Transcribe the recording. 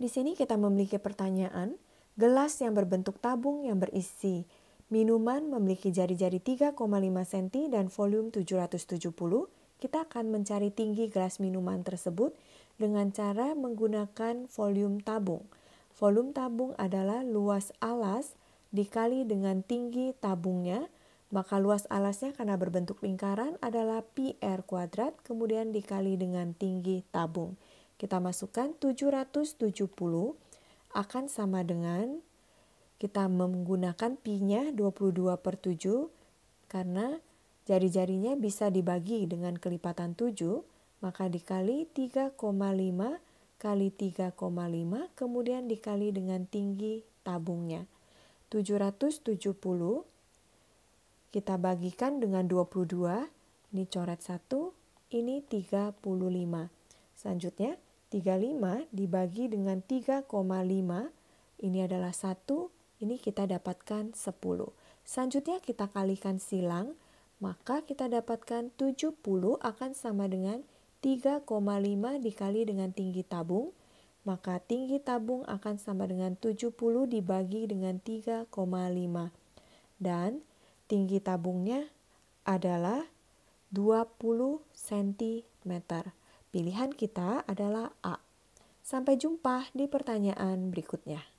Di sini kita memiliki pertanyaan, gelas yang berbentuk tabung yang berisi minuman memiliki jari-jari 3,5 cm dan volume 770. Kita akan mencari tinggi gelas minuman tersebut dengan cara menggunakan volume tabung. Volume tabung adalah luas alas dikali dengan tinggi tabungnya, maka luas alasnya karena berbentuk lingkaran adalah pi kuadrat kemudian dikali dengan tinggi tabung. Kita masukkan 770 akan sama dengan kita menggunakan pi-nya 22 per 7 karena jari-jarinya bisa dibagi dengan kelipatan 7 maka dikali 3,5 kali 3,5 kemudian dikali dengan tinggi tabungnya. 770 kita bagikan dengan 22, ini coret 1, ini 35. Selanjutnya 35 dibagi dengan 3,5 ini adalah 1, ini kita dapatkan 10. Selanjutnya kita kalikan silang, maka kita dapatkan 70 akan sama dengan 3,5 dikali dengan tinggi tabung, maka tinggi tabung akan sama dengan 70 dibagi dengan 3,5. Dan tinggi tabungnya adalah 20 cm. Pilihan kita adalah A. Sampai jumpa di pertanyaan berikutnya.